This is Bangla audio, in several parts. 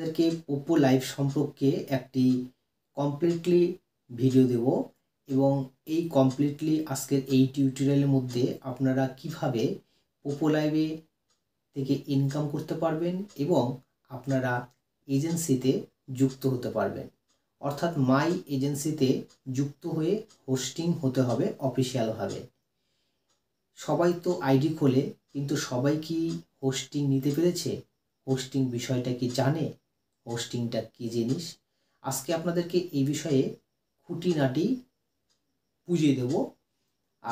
আপনাদেরকে ওপো লাইভ সম্পর্কে একটি কমপ্লিটলি ভিডিও দেব এবং এই কমপ্লিটলি আজকের এই টিউটোরিয়ালের মধ্যে আপনারা কিভাবে ওপো লাইভে থেকে ইনকাম করতে পারবেন এবং আপনারা এজেন্সিতে যুক্ত হতে পারবেন অর্থাৎ মাই এজেন্সিতে যুক্ত হয়ে হোস্টিং হতে হবে অফিসিয়ালভাবে সবাই তো আইডি খোলে কিন্তু সবাই কি হোস্টিং নিতে পেরেছে হোস্টিং বিষয়টা কি জানে পোস্টিংটা কী জিনিস আজকে আপনাদেরকে এই বিষয়ে খুঁটিনাটি বুঝিয়ে দেব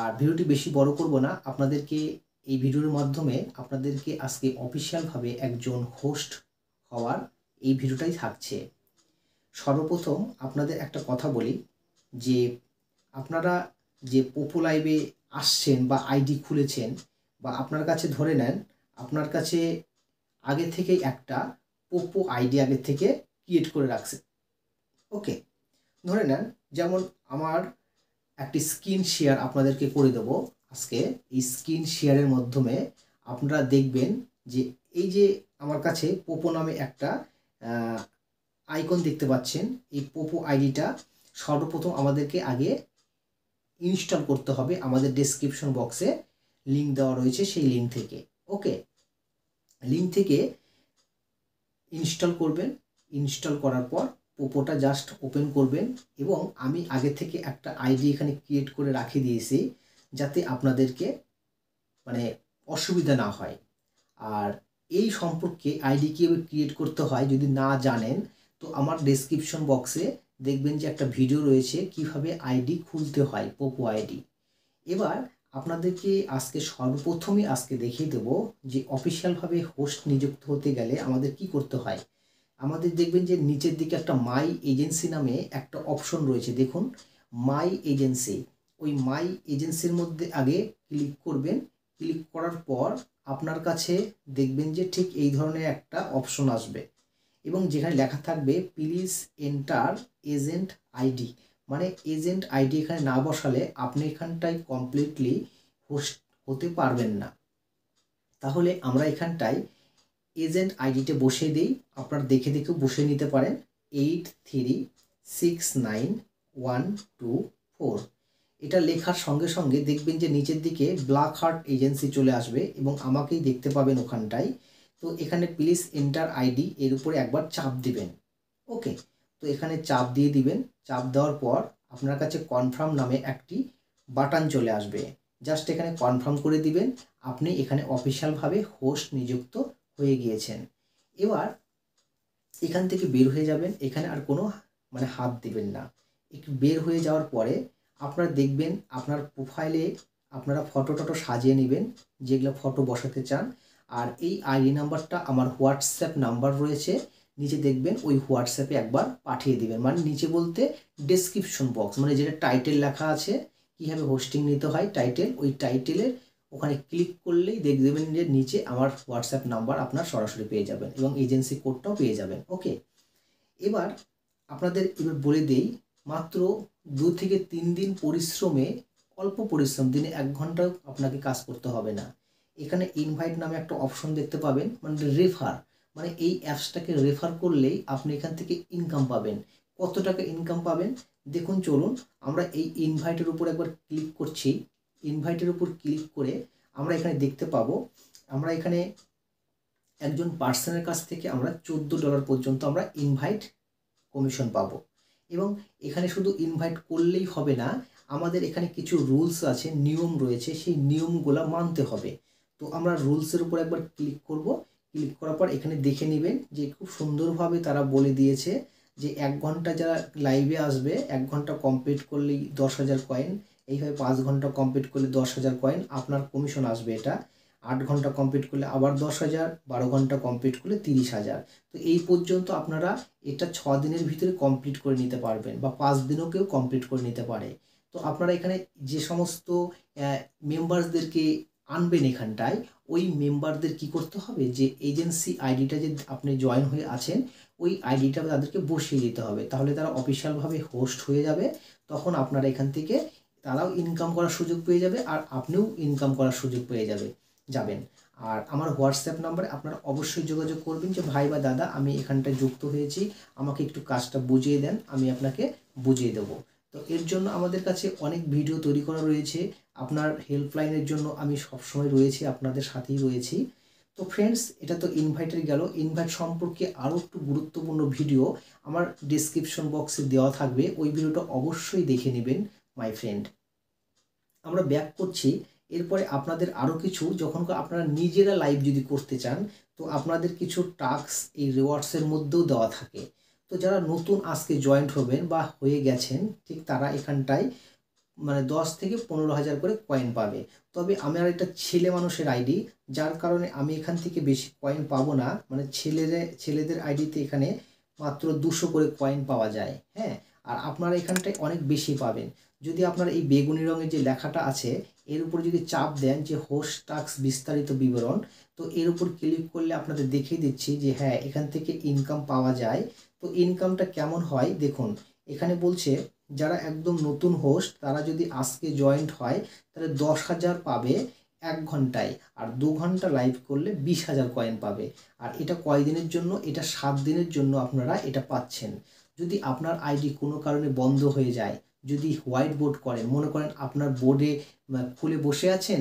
আর ভিডিওটি বেশি বড় করব না আপনাদেরকে এই ভিডিওর মাধ্যমে আপনাদেরকে আজকে অফিসিয়ালভাবে একজন হোস্ট হওয়ার এই ভিডিওটাই থাকছে সর্বপ্রথম আপনাদের একটা কথা বলি যে আপনারা যে পোপো লাইভে আসছেন বা আইডি খুলেছেন বা আপনার কাছে ধরে নেন আপনার কাছে আগে থেকেই একটা ওপো আইডি আগের থেকে ক্রিয়েট করে রাখছে ওকে ধরে নেন যেমন আমার একটি স্ক্রিন শেয়ার আপনাদেরকে করে দেব আজকে এই স্ক্রিন শেয়ারের মাধ্যমে আপনারা দেখবেন যে এই যে আমার কাছে পোপো নামে একটা আইকন দেখতে পাচ্ছেন এই পোপো আইডিটা সর্বপ্রথম আমাদেরকে আগে ইনস্টল করতে হবে আমাদের ডেসক্রিপশন বক্সে লিঙ্ক দেওয়া রয়েছে সেই লিঙ্ক থেকে ওকে লিঙ্ক থেকে ইনস্টল করবেন ইনস্টল করার পর পোপোটা জাস্ট ওপেন করবেন এবং আমি আগে থেকে একটা আইডি এখানে ক্রিয়েট করে রাখে দিয়েছি যাতে আপনাদেরকে মানে অসুবিধা না হয় আর এই সম্পর্কে আইডি কীভাবে ক্রিয়েট করতে হয় যদি না জানেন তো আমার ডেসক্রিপশন বক্সে দেখবেন যে একটা ভিডিও রয়েছে কিভাবে আইডি খুলতে হয় পোপো আইডি এবার আপনাদেরকে আজকে সর্বপ্রথমে আজকে দেখিয়ে দেব যে অফিসিয়ালভাবে হোস্ট নিযুক্ত হতে গেলে আমাদের কি করতে হয় আমাদের দেখবেন যে নিচের দিকে একটা মাই এজেন্সি নামে একটা অপশন রয়েছে দেখুন মাই এজেন্সি ওই মাই এজেন্সির মধ্যে আগে ক্লিক করবেন ক্লিক করার পর আপনার কাছে দেখবেন যে ঠিক এই ধরনের একটা অপশন আসবে এবং যেখানে লেখা থাকবে প্লিজ এন্টার এজেন্ট আইডি মানে এজেন্ট আইডি এখানে না বসালে আপনি এখানটায় কমপ্লিটলি হোস্ট হতে পারবেন না তাহলে আমরা এখানটায় এজেন্ট আইডিটা বসিয়ে দিই আপনারা দেখে দেখে বসে নিতে পারেন eight three six nine one two four এটা লেখার সঙ্গে সঙ্গে দেখবেন যে নিচের দিকে ব্ল্যাক হার্ট এজেন্সি চলে আসবে এবং আমাকেই দেখতে পাবেন ওখানটায় তো এখানে প্লিজ এন্টার আইডি এর উপরে একবার চাপ দিবেন ওকে তো এখানে চাপ দিয়ে দিবেন চাপ দেওয়ার পর আপনার কাছে কনফার্ম নামে একটি বাটান চলে আসবে জাস্ট এখানে কনফার্ম করে দিবেন আপনি এখানে অফিসিয়ালভাবে হোস্ট নিযুক্ত হয়ে গিয়েছেন এবার এখান থেকে বের হয়ে যাবেন এখানে আর কোনো মানে হাত দেবেন না একটু বের হয়ে যাওয়ার পরে আপনারা দেখবেন আপনার প্রোফাইলে আপনারা ফটো টটো সাজিয়ে নেবেন যেগুলো ফটো বসাতে চান আর এই আইডি নাম্বারটা আমার হোয়াটসঅ্যাপ নাম্বার রয়েছে নিচে দেখবেন ওই হোয়াটসঅ্যাপে একবার পাঠিয়ে দেবেন মানে নিচে বলতে ডেসক্রিপশন বক্স মানে যেটা টাইটেল লেখা আছে কীভাবে হোস্টিং নিতে হয় টাইটেল ওই টাইটেলের ওখানে ক্লিক করলেই দেখ দেবেন যে নিচে আমার হোয়াটসঅ্যাপ নাম্বার আপনার সরাসরি পেয়ে যাবেন এবং এজেন্সি কোডটাও পেয়ে যাবেন ওকে এবার আপনাদের এবার বলে দেই মাত্র দু থেকে তিন দিন পরিশ্রমে অল্প পরিশ্রম দিনে এক ঘন্টাও আপনাকে কাজ করতে হবে না এখানে ইনভাইট নামে একটা অপশন দেখতে পাবেন মানে রেফার মানে এই অ্যাপসটাকে রেফার করলেই আপনি এখান থেকে ইনকাম পাবেন কত টাকা ইনকাম পাবেন দেখুন চলুন আমরা এই ইনভাইটের উপর একবার ক্লিক করছি ইনভাইটের উপর ক্লিক করে আমরা এখানে দেখতে পাবো আমরা এখানে একজন পার্সনের কাছ থেকে আমরা চোদ্দ ডলার পর্যন্ত আমরা ইনভাইট কমিশন পাব এবং এখানে শুধু ইনভাইট করলেই হবে না আমাদের এখানে কিছু রুলস আছে নিয়ম রয়েছে সেই নিয়মগুলো মানতে হবে তো আমরা রুলসের উপর একবার ক্লিক করব ক্লিক করার পর এখানে দেখে নেবেন যে খুব সুন্দরভাবে তারা বলে দিয়েছে যে এক ঘন্টা যারা লাইভে আসবে এক ঘন্টা কমপ্লিট করলেই দশ হাজার কয়েন এইভাবে পাঁচ ঘন্টা কমপ্লিট করলে দশ হাজার কয়েন আপনার কমিশন আসবে এটা আট ঘন্টা কমপ্লিট করলে আবার দশ হাজার বারো ঘন্টা কমপ্লিট করলে তিরিশ হাজার তো এই পর্যন্ত আপনারা এটা ছ দিনের ভিতরে কমপ্লিট করে নিতে পারবেন বা পাঁচ দিনও কেউ কমপ্লিট করে নিতে পারে তো আপনারা এখানে যে সমস্ত মেম্বার্সদেরকে আনবেন এখানটায় ওই মেম্বারদের কি করতে হবে যে এজেন্সি আইডিটা যে আপনি জয়েন হয়ে আছেন ওই আইডিটা তাদেরকে বসিয়ে দিতে হবে তাহলে তারা অফিসিয়ালভাবে হোস্ট হয়ে যাবে তখন আপনারা এখান থেকে তারাও ইনকাম করার সুযোগ পেয়ে যাবে আর আপনিও ইনকাম করার সুযোগ পেয়ে যাবে যাবেন আর আমার হোয়াটসঅ্যাপ নাম্বারে আপনারা অবশ্যই যোগাযোগ করবেন যে ভাই বা দাদা আমি এখানটায় যুক্ত হয়েছি আমাকে একটু কাজটা বুঝিয়ে দেন আমি আপনাকে বুঝিয়ে দেবো তো এর জন্য আমাদের কাছে অনেক ভিডিও তৈরি করা রয়েছে আপনার হেল্পলাইনের জন্য আমি সবসময় রয়েছি আপনাদের সাথেই রয়েছি তো ফ্রেন্ডস এটা তো ইনভাইটের গেল ইনভাইট সম্পর্কে আরও একটু গুরুত্বপূর্ণ ভিডিও আমার ডিসক্রিপশন বক্সে দেওয়া থাকবে ওই ভিডিওটা অবশ্যই দেখে নেবেন মাই ফ্রেন্ড আমরা ব্যাক করছি এরপরে আপনাদের আরও কিছু যখন আপনারা নিজেরা লাইভ যদি করতে চান তো আপনাদের কিছু টাস্ক এই রিওয়ার্ডসের মধ্যেও দেওয়া থাকে তো যারা নতুন আজকে জয়েন্ট হবেন বা হয়ে গেছেন ঠিক তারা এখানটায় মানে দশ থেকে পনেরো হাজার করে কয়েন পাবে তবে আমার এটা ছেলে মানুষের আইডি যার কারণে আমি এখান থেকে বেশি কয়েন পাবো না মানে ছেলেরা ছেলেদের আইডিতে এখানে মাত্র দুশো করে কয়েন পাওয়া যায় হ্যাঁ আর আপনারা এখানটায় অনেক বেশি পাবেন যদি আপনার এই বেগুনি রঙের যে লেখাটা আছে এর উপর যদি চাপ দেন যে হোস্ট টাক্স বিস্তারিত বিবরণ তো এর উপর ক্লিক করলে আপনাদের দেখিয়ে দিচ্ছি যে হ্যাঁ এখান থেকে ইনকাম পাওয়া যায় তো ইনকামটা কেমন হয় দেখুন এখানে বলছে যারা একদম নতুন হোস্ট তারা যদি আজকে জয়েন্ট হয় তাহলে দশ হাজার পাবে এক ঘন্টায় আর দু ঘন্টা লাইভ করলে বিশ হাজার কয়েন পাবে আর এটা কয়দিনের জন্য এটা সাত দিনের জন্য আপনারা এটা পাচ্ছেন যদি আপনার আইডি কোনো কারণে বন্ধ হয়ে যায় যদি হোয়াইট বোর্ড করেন মনে করেন আপনার বোর্ডে খুলে বসে আছেন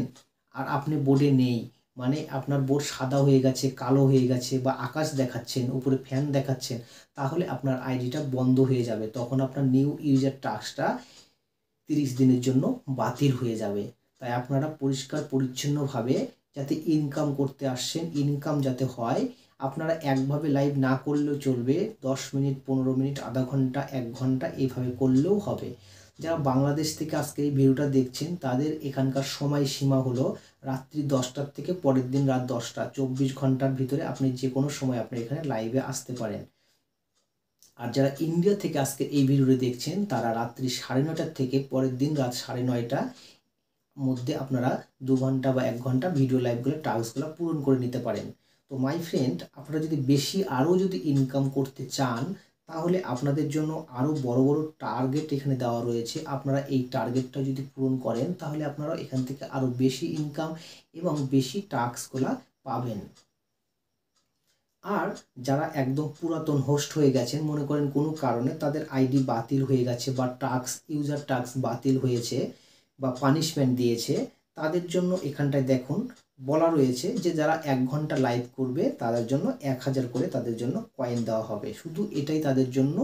আর আপনি বোর্ডে নেই মানে আপনার বোর্ড সাদা হয়ে গেছে কালো হয়ে গেছে বা আকাশ দেখাচ্ছেন উপরে ফ্যান দেখাচ্ছেন তাহলে আপনার আইডিটা বন্ধ হয়ে যাবে তখন আপনার নিউ ইউজার টাস্কটা তিরিশ দিনের জন্য বাতিল হয়ে যাবে তাই আপনারা পরিষ্কার পরিচ্ছন্নভাবে যাতে ইনকাম করতে আসছেন ইনকাম যাতে হয় আপনারা একভাবে লাইভ না করলেও চলবে দশ মিনিট পনেরো মিনিট আধা ঘন্টা এক ঘন্টা এইভাবে করলেও হবে যারা বাংলাদেশ থেকে আজকে এই ভিডিওটা দেখছেন তাদের এখানকার সময় সীমা হলো রাত্রি দশটার থেকে পরের দিন রাত দশটা চব্বিশ ঘন্টার ভিতরে আপনি যে কোনো সময় আপনি এখানে লাইভে আসতে পারেন আর যারা ইন্ডিয়া থেকে আজকে এই ভিডিওটি দেখছেন তারা রাত্রি সাড়ে নটার থেকে পরের দিন রাত সাড়ে নয়টা মধ্যে আপনারা দু ঘন্টা বা এক ঘন্টা ভিডিও লাইভগুলো টাস্কগুলো পূরণ করে নিতে পারেন তো মাই ফ্রেন্ড আপনারা যদি বেশি আরও যদি ইনকাম করতে চান তাহলে আপনাদের জন্য আরও বড় বড় টার্গেট এখানে দেওয়া রয়েছে আপনারা এই টার্গেটটা যদি পূরণ করেন তাহলে আপনারা এখান থেকে আরও বেশি ইনকাম এবং বেশি টাস্কগুলা পাবেন আর যারা একদম পুরাতন হোস্ট হয়ে গেছেন মনে করেন কোনো কারণে তাদের আইডি বাতিল হয়ে গেছে বা টাক্স ইউজার টাক্স বাতিল হয়েছে বা পানিশমেন্ট দিয়েছে তাদের জন্য এখানটায় দেখুন বলা রয়েছে যে যারা এক ঘন্টা লাইভ করবে তাদের জন্য এক হাজার করে তাদের জন্য কয়েন দেওয়া হবে শুধু এটাই তাদের জন্য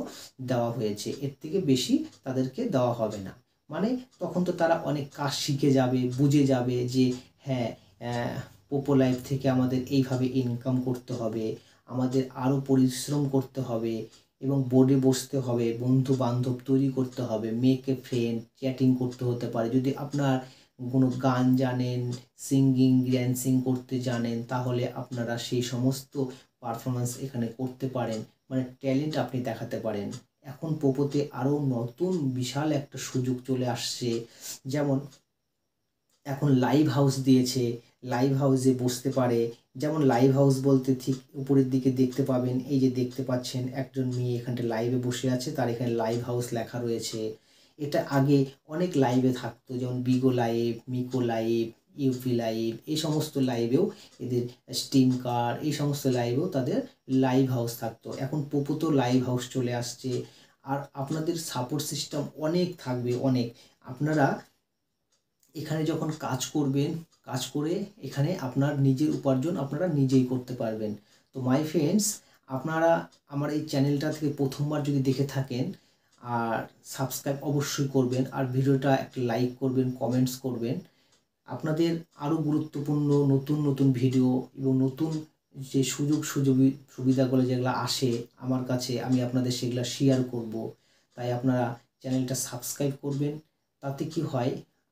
দেওয়া হয়েছে এর থেকে বেশি তাদেরকে দেওয়া হবে না মানে তখন তো তারা অনেক কাজ শিখে যাবে বুঝে যাবে যে হ্যাঁ পোপো লাইভ থেকে আমাদের এইভাবে ইনকাম করতে হবে আমাদের আরও পরিশ্রম করতে হবে এবং বোর্ডে বসতে হবে বন্ধু বান্ধব তৈরি করতে হবে মেয়েকে ফ্রেন্ড চ্যাটিং করতে হতে পারে যদি আপনার কোনো গান জানেন সিঙ্গিং ড্যান্সিং করতে জানেন তাহলে আপনারা সেই সমস্ত পারফরমেন্স এখানে করতে পারেন মানে ট্যালেন্ট আপনি দেখাতে পারেন এখন পোপোতে আরও নতুন বিশাল একটা সুযোগ চলে আসছে যেমন এখন লাইভ হাউস দিয়েছে লাইভ হাউসে বসতে পারে যেমন লাইভ হাউস বলতে ঠিক উপরের দিকে দেখতে পাবেন এই যে দেখতে পাচ্ছেন একজন মেয়ে এখানটা লাইভে বসে আছে তার এখানে লাইভ হাউস লেখা রয়েছে এটা আগে অনেক লাইভে থাকতো যেমন Bigo Live Mico Live UP Live এই সমস্ত লাইভেও এদের স্টিম কার এই সমস্ত লাইভেও তাদের লাইভ হাউস থাকতো এখন পোপো তো লাইভ হাউস চলে আসছে আর আপনাদের সাপোর্ট সিস্টেম অনেক থাকবে অনেক আপনারা এখানে যখন কাজ করবেন কাজ করে এখানে আপনার নিজের উপার্জন আপনারা নিজেই করতে পারবেন তো মাই ফ্রেন্ডস আপনারা আমার এই চ্যানেলটা থেকে প্রথমবার যদি দেখে থাকেন আর সাবস্ক্রাইব অবশ্যই করবেন আর ভিডিওটা একটা লাইক করবেন কমেন্টস করবেন আপনাদের আরও গুরুত্বপূর্ণ নতুন নতুন ভিডিও এবং নতুন যে সুযোগ সুযোগ সুবিধাগুলো যেগুলো আসে আমার কাছে আমি আপনাদের সেগুলো শেয়ার করব তাই আপনারা চ্যানেলটা সাবস্ক্রাইব করবেন তাতে কি হয়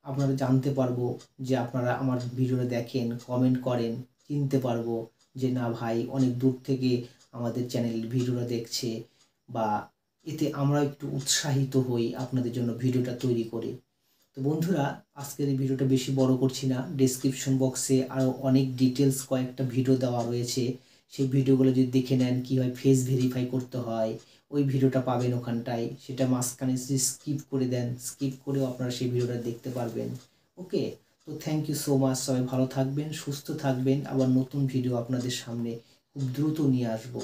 আপনারা জানতে পারবো যে আপনারা আমার ভিডিওটা দেখেন কমেন্ট করেন চিনতে পারবো যে না ভাই অনেক দূর থেকে আমাদের চ্যানেল ভিডিওটা দেখছে বা এতে আমরা একটু উৎসাহিত হই আপনাদের জন্য ভিডিওটা তৈরি করে তো বন্ধুরা আজকের এই ভিডিওটা বেশি বড় করছি না ডেসক্রিপশন বক্সে আরও অনেক ডিটেলস কয়েকটা ভিডিও দেওয়া রয়েছে সেই ভিডিওগুলো যদি দেখে নেন কীভাবে ফেস ভেরিফাই করতে হয় ওই ভিডিওটা পাবেন ওখানটায় সেটা মাঝখানে যদি স্কিপ করে দেন স্কিপ করেও আপনারা সেই ভিডিওটা দেখতে পারবেন ওকে তো থ্যাংক ইউ সো মাচ সবাই ভালো থাকবেন সুস্থ থাকবেন আবার নতুন ভিডিও আপনাদের সামনে খুব দ্রুত নিয়ে আসবো